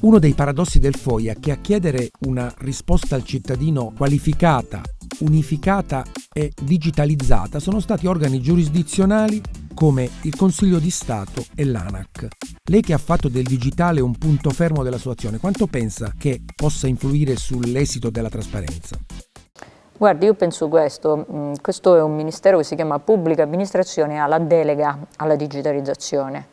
Uno dei paradossi del FOIA è che a chiedere una risposta al cittadino qualificata, unificata e digitalizzata sono stati organi giurisdizionali come il Consiglio di Stato e l'ANAC. Lei che ha fatto del digitale un punto fermo della sua azione, quanto pensa che possa influire sull'esito della trasparenza? Guardi, io penso questo, mm, questo è un ministero che si chiama Pubblica Amministrazione e ha la delega alla digitalizzazione.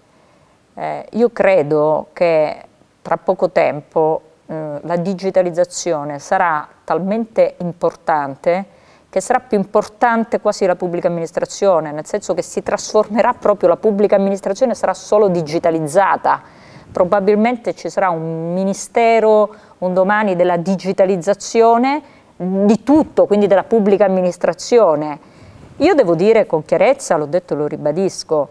Eh, io credo che tra poco tempo eh, la digitalizzazione sarà talmente importante che sarà più importante quasi la pubblica amministrazione, nel senso che si trasformerà proprio la pubblica amministrazione, sarà solo digitalizzata. Probabilmente ci sarà un ministero un domani della digitalizzazione di tutto, quindi della pubblica amministrazione. Io devo dire con chiarezza, l'ho detto e lo ribadisco,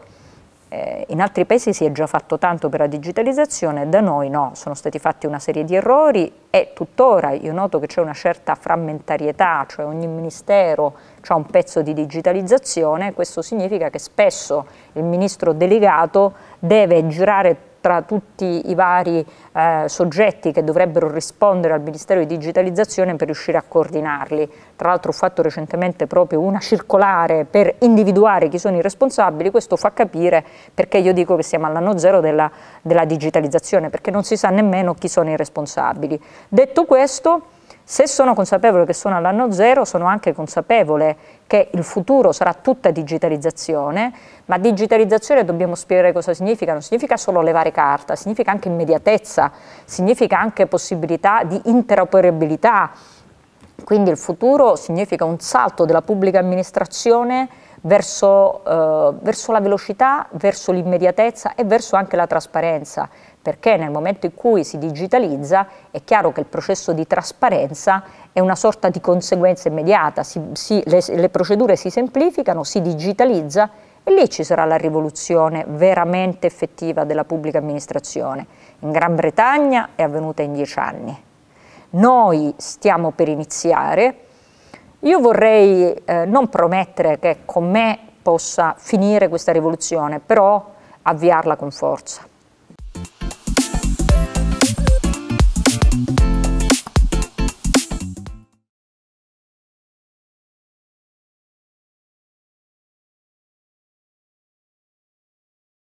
eh, in altri paesi si è già fatto tanto per la digitalizzazione, da noi no, sono stati fatti una serie di errori e tuttora io noto che c'è una certa frammentarietà, cioè ogni ministero ha un pezzo di digitalizzazione, questo significa che spesso il ministro delegato deve girare tra tutti i vari eh, soggetti che dovrebbero rispondere al Ministero di Digitalizzazione per riuscire a coordinarli. Tra l'altro ho fatto recentemente proprio una circolare per individuare chi sono i responsabili, questo fa capire perché io dico che siamo all'anno zero della, della digitalizzazione, perché non si sa nemmeno chi sono i responsabili. Detto questo, se sono consapevole che sono all'anno zero, sono anche consapevole che il futuro sarà tutta digitalizzazione, ma digitalizzazione dobbiamo spiegare cosa significa, non significa solo levare carta, significa anche immediatezza, significa anche possibilità di interoperabilità, quindi il futuro significa un salto della pubblica amministrazione verso, eh, verso la velocità, verso l'immediatezza e verso anche la trasparenza, perché nel momento in cui si digitalizza è chiaro che il processo di trasparenza è una sorta di conseguenza immediata, si, si, le, le procedure si semplificano, si digitalizza e lì ci sarà la rivoluzione veramente effettiva della pubblica amministrazione. In Gran Bretagna è avvenuta in dieci anni. Noi stiamo per iniziare io vorrei eh, non promettere che con me possa finire questa rivoluzione, però avviarla con forza.